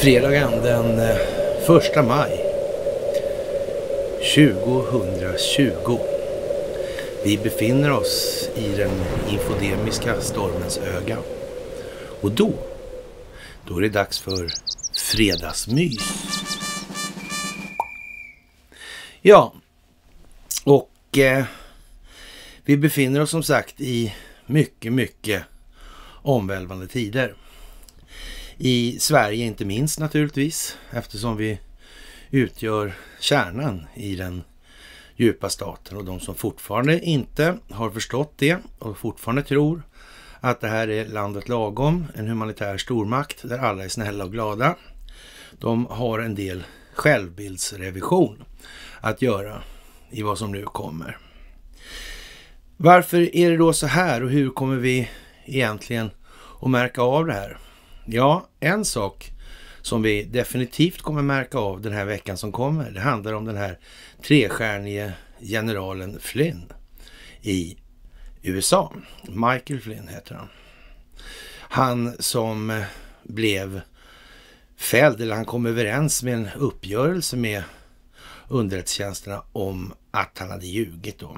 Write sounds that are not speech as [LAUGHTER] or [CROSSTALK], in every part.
fredagen den 1 eh, maj 2020. Vi befinner oss i den infodemiska stormens öga. Och då, då är det dags för fredagsmys. Ja, och eh, vi befinner oss som sagt i mycket, mycket omvälvande tider. I Sverige inte minst naturligtvis eftersom vi utgör kärnan i den djupa staten och de som fortfarande inte har förstått det och fortfarande tror att det här är landet lagom, en humanitär stormakt där alla är snälla och glada. De har en del självbildsrevision att göra i vad som nu kommer. Varför är det då så här och hur kommer vi egentligen att märka av det här? Ja, en sak som vi definitivt kommer märka av den här veckan som kommer, det handlar om den här trestjärnige generalen Flynn i USA. Michael Flynn heter han. Han som blev fälld, eller han kom överens med en uppgörelse med underrättelsetjänsterna om att han hade ljugit då.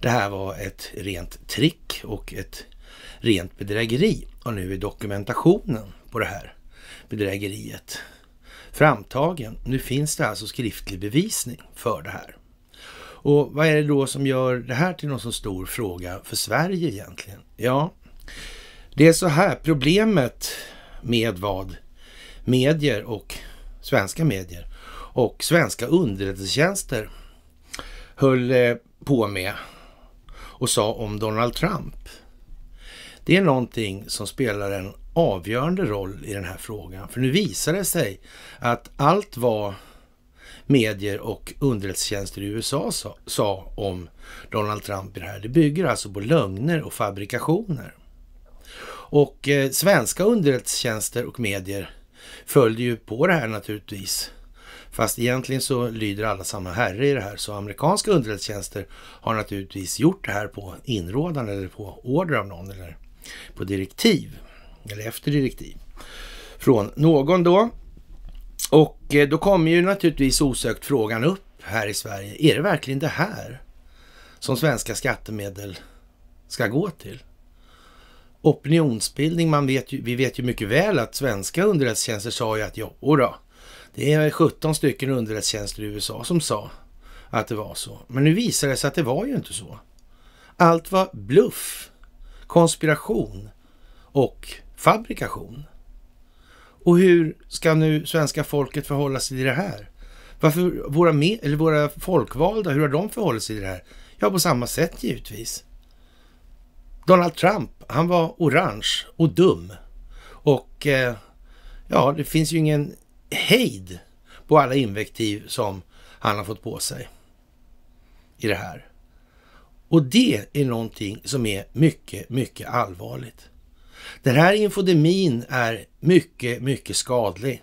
Det här var ett rent trick och ett rent bedrägeri och nu är dokumentationen på det här bedrägeriet framtagen. Nu finns det alltså skriftlig bevisning för det här. Och vad är det då som gör det här till någon så stor fråga för Sverige egentligen? Ja, det är så här problemet med vad medier och svenska medier och svenska underrättelsetjänster höll eh, på med och sa om Donald Trump. Det är någonting som spelar en avgörande roll i den här frågan. För nu visar det sig att allt vad medier och underrättelsetjänster i USA sa, sa om Donald Trump i det här, det bygger alltså på lögner och fabrikationer. Och eh, svenska underrättelsetjänster och medier följde ju på det här naturligtvis. Fast egentligen så lyder alla samma herre i det här, så amerikanska underrättelsetjänster har naturligtvis gjort det här på inrådan eller på order av någon eller på direktiv eller efter direktiv från någon då. Och eh, då kommer ju naturligtvis osökt frågan upp här i Sverige. Är det verkligen det här som svenska skattemedel ska gå till? Opinionsbildning, man vet ju, vi vet ju mycket väl att svenska underrättelsetjänster sa ju att ja, då, det är 17 stycken underrättelsetjänster i USA som sa att det var så. Men nu visar det sig att det var ju inte så. Allt var bluff, konspiration och fabrikation. Och hur ska nu svenska folket förhålla sig till det här? Varför våra, med, eller våra folkvalda, hur har de förhållit sig till det här? Ja, på samma sätt givetvis. Donald Trump, han var orange och dum. Och eh, ja, det finns ju ingen hejd på alla invektiv som han har fått på sig i det här. Och det är någonting som är mycket, mycket allvarligt. Den här infodemin är mycket, mycket skadlig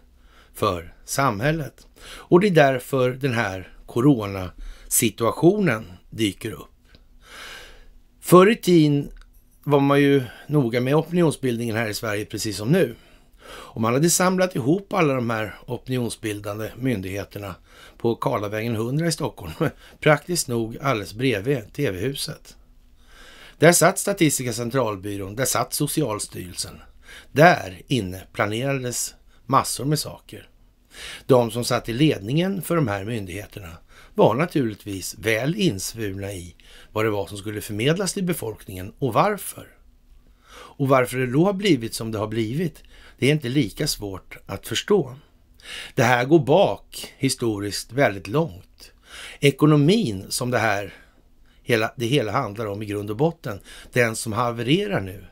för samhället. Och det är därför den här coronasituationen dyker upp. Förr i tiden var man ju noga med opinionsbildningen här i Sverige, precis som nu. Och man hade samlat ihop alla de här opinionsbildande myndigheterna på Karlavägen 100 i Stockholm, [LAUGHS] praktiskt nog alldeles bredvid TV-huset. Där satt Statistiska centralbyrån, där satt Socialstyrelsen. Där inne planerades massor med saker. De som satt i ledningen för de här myndigheterna var naturligtvis väl insvurna i vad det var som skulle förmedlas till befolkningen och varför. Och varför det då har blivit som det har blivit, det är inte lika svårt att förstå. Det här går bak historiskt väldigt långt. Ekonomin som det här hela, det hela handlar om i grund och botten. Den som havererar nu,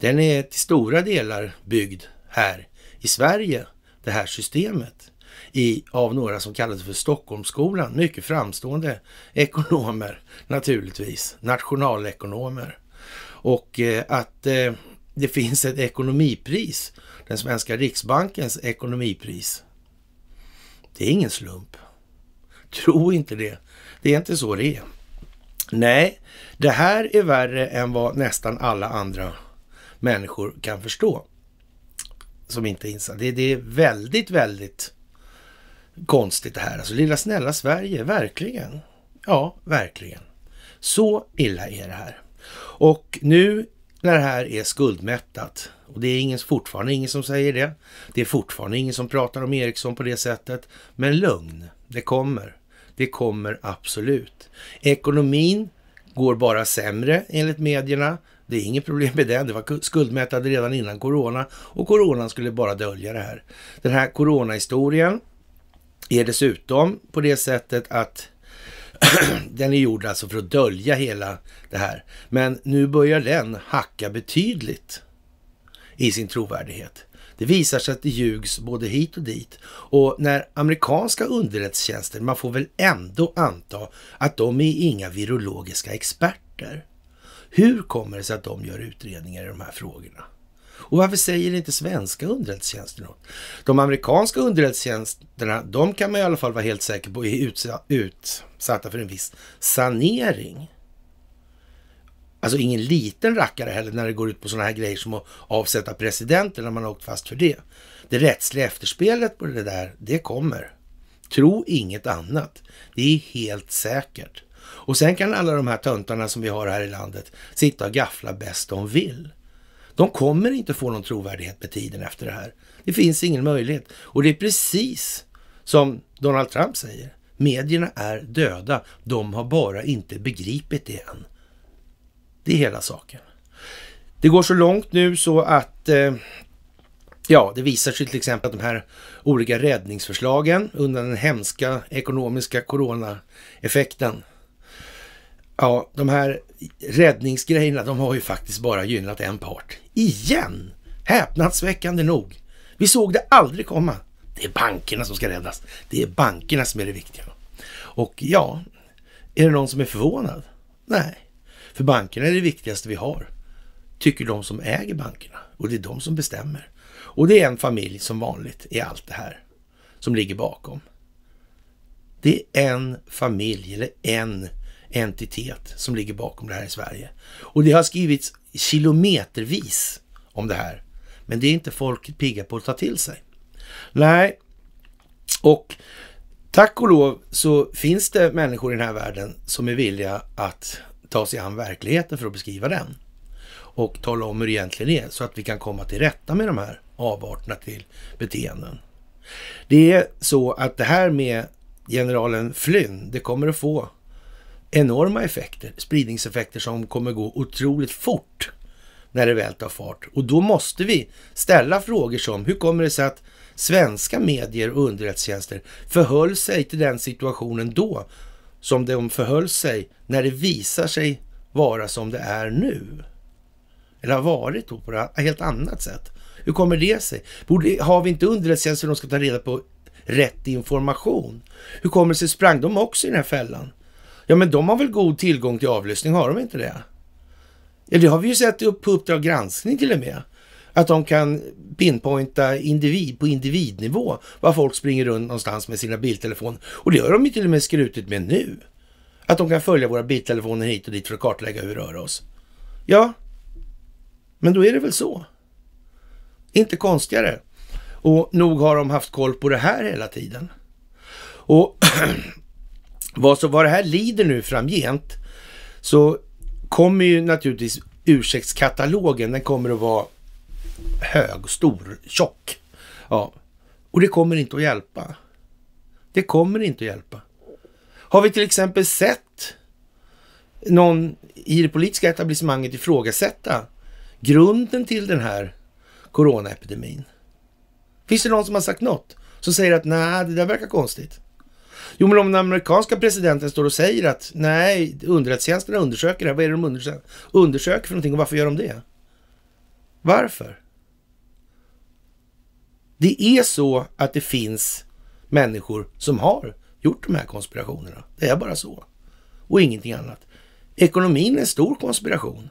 den är till stora delar byggd här i Sverige, det här systemet. I, av några som kallades för Stockholmsskolan. Mycket framstående ekonomer naturligtvis, nationalekonomer. Och eh, att eh, det finns ett ekonomipris, den svenska riksbankens ekonomipris. Det är ingen slump. Tro inte det. Det är inte så det är. Nej, det här är värre än vad nästan alla andra människor kan förstå. Som inte är insatt. Det, det är väldigt, väldigt konstigt det här. Alltså lilla snälla Sverige, verkligen. Ja, verkligen. Så illa är det här. Och nu när det här är skuldmättat, och det är ingen, fortfarande ingen som säger det. Det är fortfarande ingen som pratar om Ericsson på det sättet. Men lugn, det kommer. Det kommer absolut. Ekonomin går bara sämre enligt medierna. Det är inget problem med den. Det var skuldmättade redan innan corona och coronan skulle bara dölja det här. Den här coronahistorien är dessutom på det sättet att [CLEARS THROAT] den är gjord alltså för att dölja hela det här. Men nu börjar den hacka betydligt i sin trovärdighet. Det visar sig att det ljugs både hit och dit. Och när amerikanska underrättelsetjänster, man får väl ändå anta att de är inga virologiska experter. Hur kommer det sig att de gör utredningar i de här frågorna? Och varför säger inte svenska underrättelsetjänster något? De amerikanska underrättelsetjänsterna, de kan man i alla fall vara helt säker på är utsatta för en viss sanering. Alltså ingen liten rackare heller när det går ut på sådana här grejer som att avsätta presidenten, när man har åkt fast för det. Det rättsliga efterspelet på det där, det kommer. Tro inget annat. Det är helt säkert. Och sen kan alla de här töntarna som vi har här i landet sitta och gaffla bäst de vill. De kommer inte få någon trovärdighet med tiden efter det här. Det finns ingen möjlighet. Och det är precis som Donald Trump säger. Medierna är döda. De har bara inte begripit det än. Det är hela saken. Det går så långt nu så att eh, Ja, det visar sig till exempel att de här olika räddningsförslagen undan den hemska ekonomiska coronaeffekten. Ja, de här räddningsgrejerna, de har ju faktiskt bara gynnat en part. Igen! Häpnadsväckande nog. Vi såg det aldrig komma. Det är bankerna som ska räddas. Det är bankerna som är det viktiga. Och ja, är det någon som är förvånad? Nej, för bankerna är det viktigaste vi har, tycker de som äger bankerna. Och det är de som bestämmer. Och det är en familj som vanligt i allt det här som ligger bakom. Det är en familj eller en entitet som ligger bakom det här i Sverige. Och det har skrivits kilometervis om det här. Men det är inte folk pigga på att ta till sig. Nej, och tack och lov så finns det människor i den här världen som är villiga att ta sig an verkligheten för att beskriva den och tala om hur det egentligen är så att vi kan komma till rätta med de här avarterna till beteenden. Det är så att det här med generalen Flynn, det kommer att få enorma effekter, spridningseffekter som kommer gå otroligt fort när det väl tar fart. Och då måste vi ställa frågor som hur kommer det sig att svenska medier och underrättelsetjänster förhöll sig till den situationen då som de förhöll sig när det visar sig vara som det är nu. Eller har varit då på ett helt annat sätt. Hur kommer det sig? Borde, har vi inte underrättelsetjänster de ska ta reda på rätt information? Hur kommer det sig? Sprang de också i den här fällan? Ja, men de har väl god tillgång till avlyssning, har de inte det? Ja, det har vi ju sett upp på Uppdrag granskning till och med. Att de kan pinpointa individ, på individnivå var folk springer runt någonstans med sina biltelefoner. Och det har de ju till och med skrutit med nu. Att de kan följa våra biltelefoner hit och dit för att kartlägga hur vi rör oss. Ja, men då är det väl så. Inte konstigare. Och nog har de haft koll på det här hela tiden. Och [CLEARS THROAT] vad, så, vad det här lider nu framgent så kommer ju naturligtvis ursäktskatalogen, den kommer att vara hög, stor, tjock. Ja. Och det kommer inte att hjälpa. Det kommer inte att hjälpa. Har vi till exempel sett någon i det politiska etablissemanget ifrågasätta grunden till den här coronaepidemin? Finns det någon som har sagt något? Som säger att nej, det där verkar konstigt. Jo, men om den amerikanska presidenten står och säger att nej, underrättelsetjänsterna undersöker det här. Vad är det de undersöker, undersöker för någonting och varför gör de det? Varför? Det är så att det finns människor som har gjort de här konspirationerna. Det är bara så. Och ingenting annat. Ekonomin är en stor konspiration.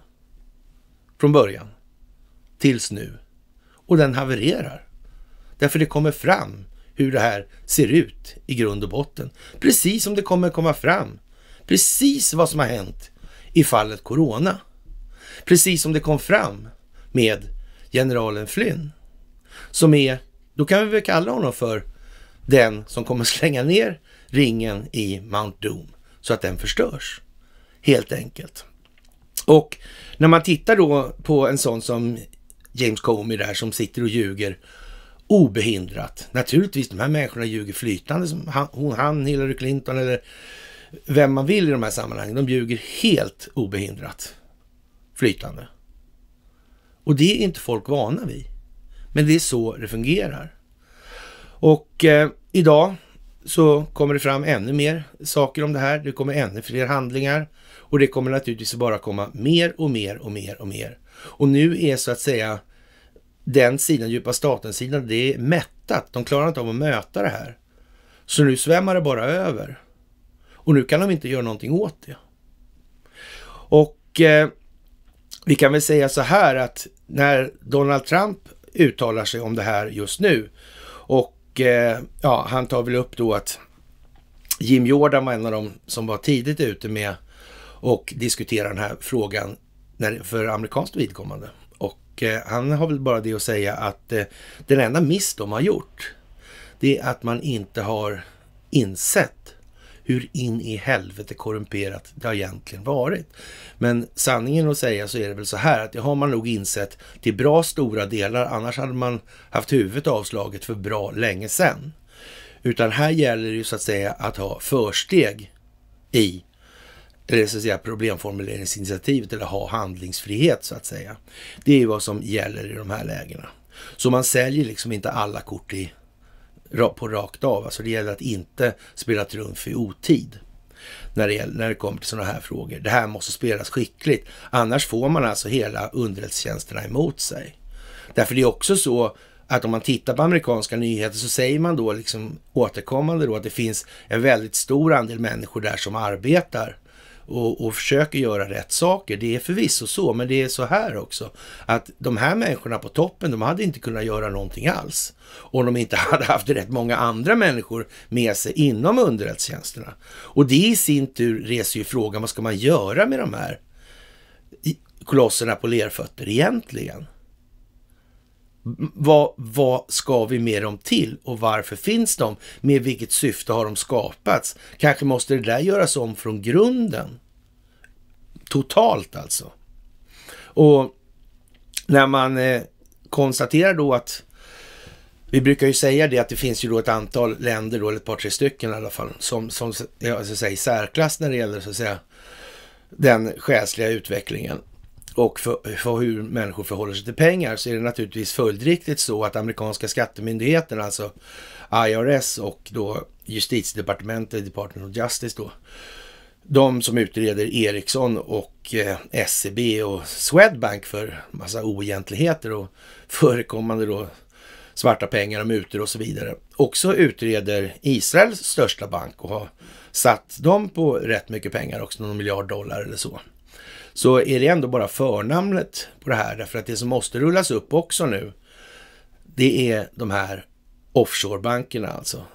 Från början. Tills nu. Och den havererar. Därför det kommer fram hur det här ser ut i grund och botten. Precis som det kommer komma fram. Precis vad som har hänt i fallet Corona. Precis som det kom fram med generalen Flynn. Som är då kan vi väl kalla honom för den som kommer [LAUGHS] slänga ner ringen i Mount Doom så att den förstörs. Helt enkelt. Och när man tittar då på en sån som James Comey där som sitter och ljuger obehindrat. Naturligtvis, de här människorna ljuger flytande som han, han, Hillary Clinton eller vem man vill i de här sammanhangen. De ljuger helt obehindrat flytande. Och det är inte folk vana vid. Men det är så det fungerar. Och eh, idag så kommer det fram ännu mer saker om det här. Det kommer ännu fler handlingar och det kommer naturligtvis bara komma mer och mer och mer och mer. Och nu är så att säga den sidan, djupa staten-sidan, det är mättat. De klarar inte av att möta det här. Så nu svämmar det bara över. Och nu kan de inte göra någonting åt det. Och eh, vi kan väl säga så här att när Donald Trump uttalar sig om det här just nu. Och eh, ja, han tar väl upp då att Jim Jordan var en av dem som var tidigt ute med och diskutera den här frågan för amerikanskt vidkommande. Och eh, han har väl bara det att säga att eh, den enda miss de har gjort, det är att man inte har insett hur in i helvete korrumperat det har egentligen varit. Men sanningen att säga så är det väl så här att det har man nog insett till bra stora delar, annars hade man haft huvudet avslaget för bra länge sedan. Utan här gäller det ju så att säga att ha försteg i eller så att säga problemformuleringsinitiativet eller ha handlingsfrihet så att säga. Det är ju vad som gäller i de här lägena. Så man säljer liksom inte alla kort i på rakt av. Alltså det gäller att inte spela trumf i otid när det, gäller, när det kommer till sådana här frågor. Det här måste spelas skickligt, annars får man alltså hela underrättelsetjänsterna emot sig. Därför det är också så att om man tittar på amerikanska nyheter så säger man då liksom återkommande då att det finns en väldigt stor andel människor där som arbetar och, och försöker göra rätt saker. Det är förvisso så, men det är så här också att de här människorna på toppen, de hade inte kunnat göra någonting alls om de inte [LAUGHS] hade haft rätt många andra människor med sig inom underrättelsetjänsterna. Och det i sin tur reser ju frågan, vad ska man göra med de här kolosserna på lerfötter egentligen? Vad, vad ska vi med dem till och varför finns de? Med vilket syfte har de skapats? Kanske måste det där göras om från grunden. Totalt alltså. Och när man eh, konstaterar då att vi brukar ju säga det att det finns ju då ett antal länder, då, eller ett par tre stycken i alla fall, som, som ja, så att säga, i särklass när det gäller så att säga, den själsliga utvecklingen och för, för, hur människor förhåller sig till pengar så är det naturligtvis följdriktigt så att amerikanska skattemyndigheten, alltså IRS och då justitiedepartementet, Department of Justice då, de som utreder Ericsson och eh, SEB och Swedbank för massa oegentligheter och förekommande då svarta pengar och mutor och så vidare. Också utreder Israels största bank och har satt dem på rätt mycket pengar också, någon miljard dollar eller så så är det ändå bara förnamnet på det här. Därför att det som måste rullas upp också nu, det är de här offshorebankerna alltså.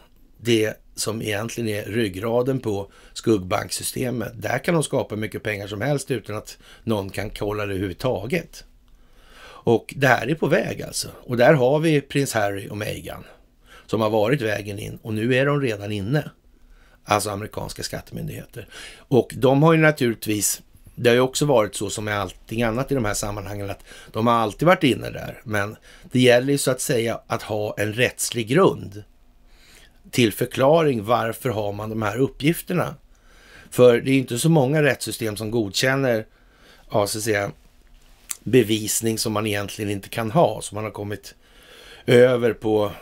Det som egentligen är ryggraden på skuggbanksystemet. Där kan de skapa mycket pengar som helst utan att någon kan kolla det överhuvudtaget. Och det här är på väg alltså. Och där har vi prins Harry och Meghan som har varit vägen in och nu är de redan inne. Alltså amerikanska skattemyndigheter. Och de har ju naturligtvis det har ju också varit så som med allting annat i de här sammanhangen att de har alltid varit inne där. Men det gäller ju så att säga att ha en rättslig grund till förklaring varför har man de här uppgifterna. För det är inte så många rättssystem som godkänner ja, så att säga, bevisning som man egentligen inte kan ha, som man har kommit över på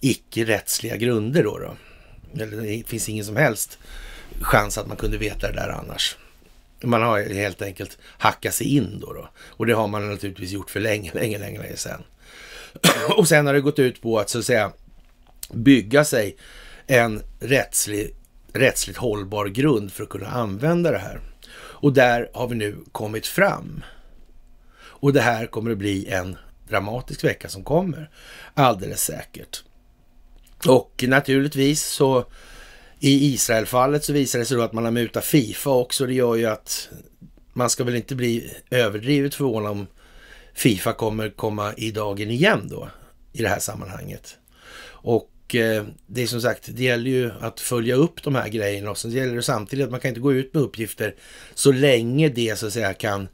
icke-rättsliga grunder. Då, då. det finns ingen som helst chans att man kunde veta det där annars. Man har helt enkelt hackat sig in då, då. Och det har man naturligtvis gjort för länge, länge, länge, länge sedan. [CLEARS THROAT] Och sen har det gått ut på att så att säga bygga sig en rättslig, rättsligt hållbar grund för att kunna använda det här. Och där har vi nu kommit fram. Och det här kommer att bli en dramatisk vecka som kommer, alldeles säkert. Och naturligtvis så i Israelfallet så visar det sig då att man har mutat Fifa också. Det gör ju att man ska väl inte bli överdrivet förvånad om Fifa kommer komma i dagen igen då i det här sammanhanget. Och eh, det är som sagt, det gäller ju att följa upp de här grejerna och sen gäller det samtidigt att man kan inte gå ut med uppgifter så länge det så att säga kan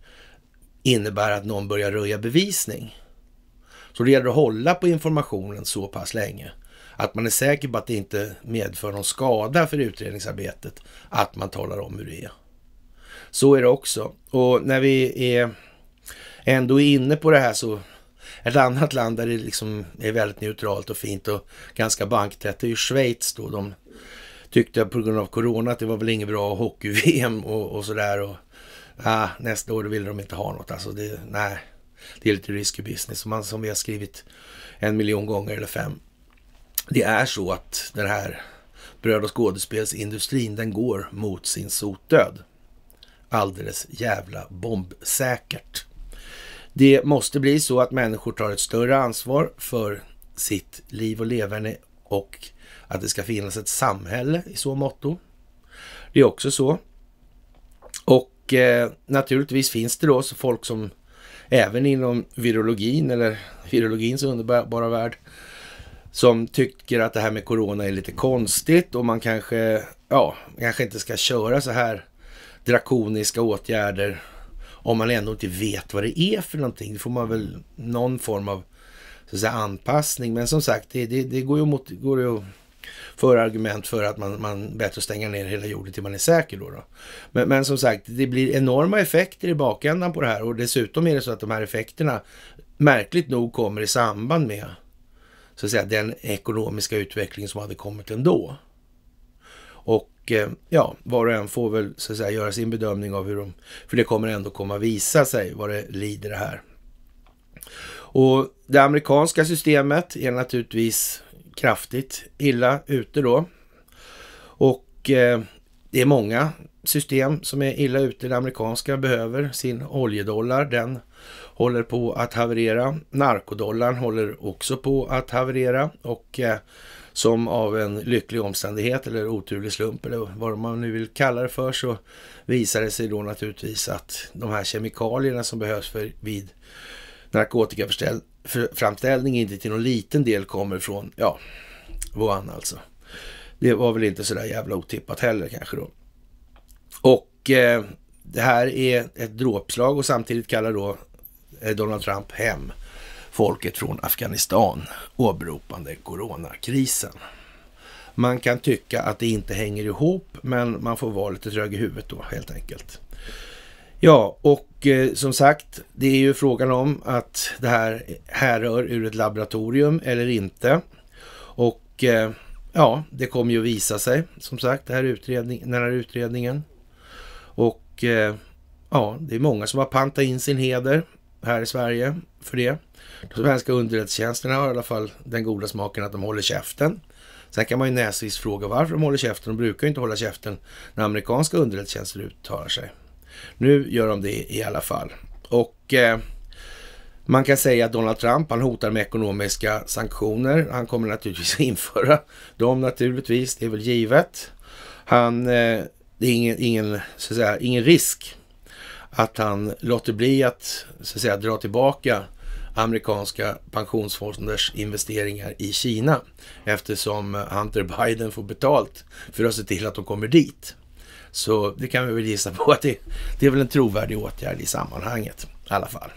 innebära att någon börjar röja bevisning. Så det gäller att hålla på informationen så pass länge att man är säker på att det inte medför någon skada för utredningsarbetet att man talar om hur det är. Så är det också. Och när vi är ändå inne på det här så ett annat land där det liksom är väldigt neutralt och fint och ganska banktätt det är ju Schweiz då. De tyckte på grund av corona att det var väl inget bra hockey-VM och, och sådär. Och, ah, nästa år ville de inte ha något. Alltså det, nej, det är lite risky business. Man, som vi har skrivit en miljon gånger eller fem det är så att den här bröd och skådespelsindustrin, den går mot sin sotdöd. Alldeles jävla bombsäkert. Det måste bli så att människor tar ett större ansvar för sitt liv och leverne och att det ska finnas ett samhälle i så motto. Det är också så. Och eh, naturligtvis finns det då folk som även inom virologin eller virologins underbara värld som tycker att det här med corona är lite konstigt och man kanske, ja, kanske inte ska köra så här drakoniska åtgärder om man ändå inte vet vad det är för någonting. Då får man väl någon form av så säga, anpassning. Men som sagt, det, det, det går ju mot, går ju att föra argument för att man, man bättre stänger ner hela jorden till man är säker. Då, då. Men, men som sagt, det blir enorma effekter i bakändan på det här och dessutom är det så att de här effekterna märkligt nog kommer i samband med så att säga, den ekonomiska utveckling som hade kommit ändå. Och eh, ja, var och en får väl så att säga göra sin bedömning av hur de, för det kommer ändå komma visa sig vad det lider det här. Och det amerikanska systemet är naturligtvis kraftigt illa ute då. Och eh, det är många system som är illa ute. Det amerikanska behöver sin oljedollar. Den håller på att haverera. Narkodollarn håller också på att haverera och eh, som av en lycklig omständighet eller oturlig slump eller vad man nu vill kalla det för så visar det sig då naturligtvis att de här kemikalierna som behövs för vid narkotikaframställning inte till någon liten del kommer från, ja, Wuhan alltså. Det var väl inte så där jävla otippat heller kanske då. Och eh, det här är ett dråpslag och samtidigt kallar då Eh, Donald Trump hem folket från Afghanistan åberopande coronakrisen. Man kan tycka att det inte hänger ihop, men man får vara lite trög i huvudet då helt enkelt. Ja, och eh, som sagt, det är ju frågan om att det här härrör ur ett laboratorium eller inte. Och eh, ja, det kommer ju visa sig, som sagt, det här utredning, den här utredningen. Och eh, ja, det är många som har pantat in sin heder här i Sverige för det. De svenska underrättelsetjänsterna har i alla fall den goda smaken att de håller käften. Sen kan man ju näsvis fråga varför de håller käften. De brukar ju inte hålla käften när amerikanska underrättelsetjänster uttalar sig. Nu gör de det i alla fall. Och eh, man kan säga att Donald Trump, han hotar med ekonomiska sanktioner. Han kommer naturligtvis [LAUGHS] införa dem naturligtvis, det är väl givet. Han, eh, det är ingen, ingen, så att säga, ingen risk att han låter bli att, så att säga, dra tillbaka amerikanska pensionsfonders investeringar i Kina eftersom Hunter Biden får betalt för att se till att de kommer dit. Så det kan vi väl gissa på att det, det är väl en trovärdig åtgärd i sammanhanget i alla fall.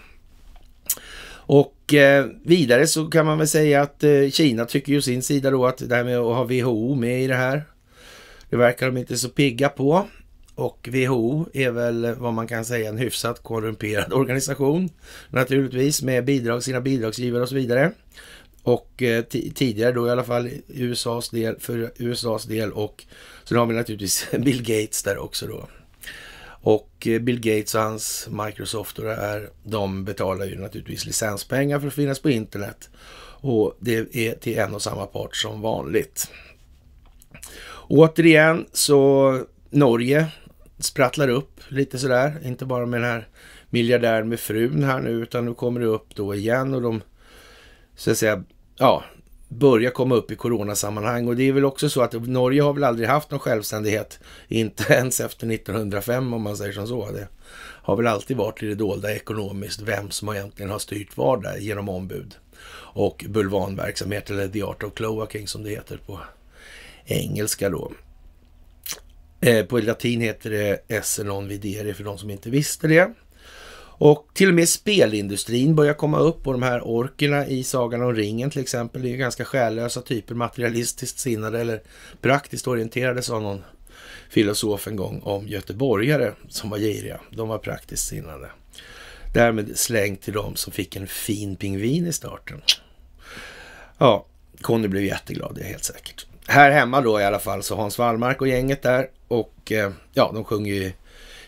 Och eh, vidare så kan man väl säga att eh, Kina tycker ju sin sida då att det här med att ha WHO med i det här, det verkar de inte så pigga på. Och WHO är väl vad man kan säga en hyfsat korrumperad [LAUGHS] organisation naturligtvis med bidrag, sina bidragsgivare och så vidare. Och eh, tidigare då i alla fall USAs del, för USAs del och så har vi naturligtvis [LAUGHS] Bill Gates där också då. Och eh, Bill Gates och hans Microsoft och det här, de betalar ju naturligtvis licenspengar för att finnas på internet. Och det är till en och samma part som vanligt. Återigen så Norge sprattlar upp lite sådär. Inte bara med den här miljardären med frun här nu, utan nu kommer det upp då igen och de, så att säga, ja, börjar komma upp i coronasammanhang. Och det är väl också så att Norge har väl aldrig haft någon självständighet, inte ens efter 1905 om man säger som så. Det har väl alltid varit i det dolda ekonomiskt, vem som egentligen har styrt vad där genom ombud och bulvanverksamhet, eller the art of cloaking som det heter på engelska då. Eh, på latin heter det esse non videre för de som inte visste det. Och till och med spelindustrin börjar komma upp och de här orkerna i Sagan om ringen till exempel, det är ju ganska själlösa typer, materialistiskt sinnade eller praktiskt orienterade sa någon filosof en gång om göteborgare som var giriga. De var praktiskt sinnade. Därmed släng till dem som fick en fin pingvin i starten. Ja, Conny blev jätteglad, det är helt säkert här hemma då i alla fall, så Hans Wallmark och gänget där. Och eh, ja, de sjunger ju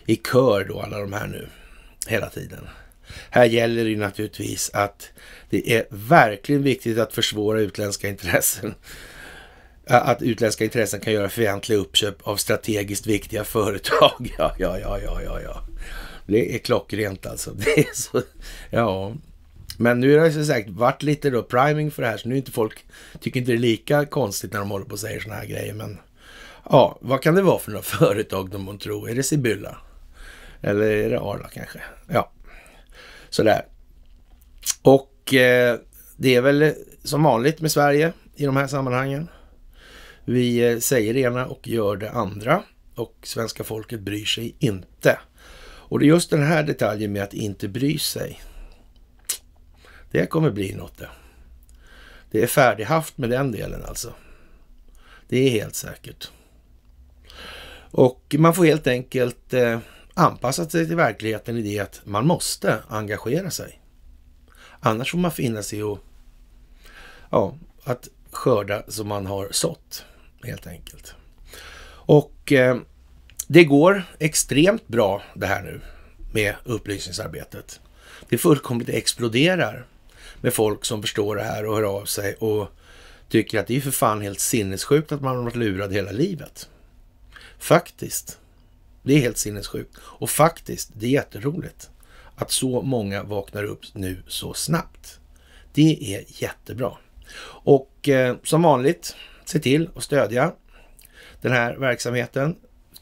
i kör då, alla de här nu, hela tiden. Här gäller det naturligtvis att det är verkligen viktigt att försvåra utländska intressen. Att utländska intressen kan göra fientliga uppköp av strategiskt viktiga företag. [LAUGHS] Ja, ja, ja, ja, ja, ja. Det är klockrent alltså. Det är så, ja. Men nu har det som sagt varit lite då priming för det här, så nu är inte folk, tycker inte det är lika konstigt när de håller på och säger sådana här grejer. Men ja, vad kan det vara för några [LAUGHS] företag de måste tro? Är det Sibylla? Eller är det Arla kanske? Ja, sådär. Och eh, det är väl som vanligt med Sverige i de här sammanhangen. Vi eh, säger det ena och gör det andra och svenska folket bryr sig inte. Och det är just den här detaljen med att inte bry sig det kommer bli något det. Det är färdighaft med den delen alltså. Det är helt säkert. Och man får helt enkelt eh, anpassa sig till verkligheten i det att man måste engagera sig. Annars får man finna sig och, ja, att skörda som man har sått helt enkelt. Och eh, det går extremt bra det här nu med upplysningsarbetet. Det fullkomligt exploderar med folk som förstår det här och hör av sig och tycker att det är för fan helt sinnessjukt att man har varit lurad hela livet. Faktiskt. Det är helt sinnessjukt. Och faktiskt, det är jätteroligt att så många vaknar upp nu så snabbt. Det är jättebra. Och eh, som vanligt, se till att stödja den här verksamheten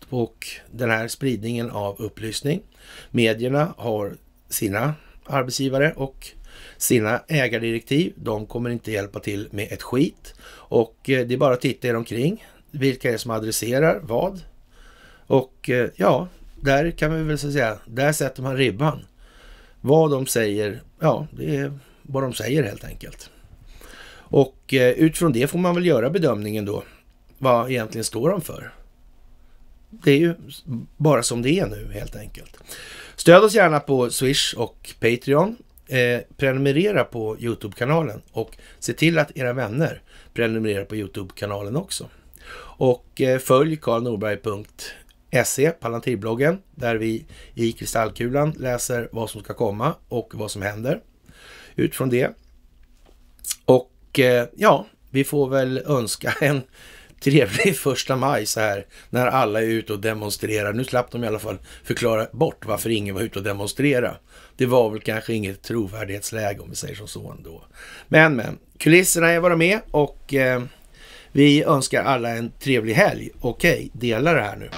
och den här spridningen av upplysning. Medierna har sina arbetsgivare och sina ägardirektiv. De kommer inte hjälpa till med ett skit. Och eh, det är bara att titta er omkring. Vilka är det som adresserar vad? Och eh, ja, där kan vi väl så säga, där sätter man ribban. Vad de säger, ja, det är vad de säger helt enkelt. Och eh, utifrån det får man väl göra bedömningen då. Vad egentligen står de för? Det är ju bara som det är nu helt enkelt. Stöd oss gärna på Swish och Patreon eh, prenumerera på Youtube-kanalen och se till att era vänner prenumererar på Youtube-kanalen också. Och eh, följ karlnorberg.se, Palantirbloggen, där vi i kristallkulan läser vad som ska komma och vad som händer utifrån det. Och eh, ja, vi får väl önska en trevlig [LAUGHS] första maj så här när alla är ute och demonstrerar. Nu slapp de i alla fall förklara bort varför ingen var ute och demonstrera. Det var väl kanske inget trovärdighetsläge om vi säger som så ändå. Men, men, kulisserna är vad med och eh, vi önskar alla en trevlig helg. Okej, dela det här nu.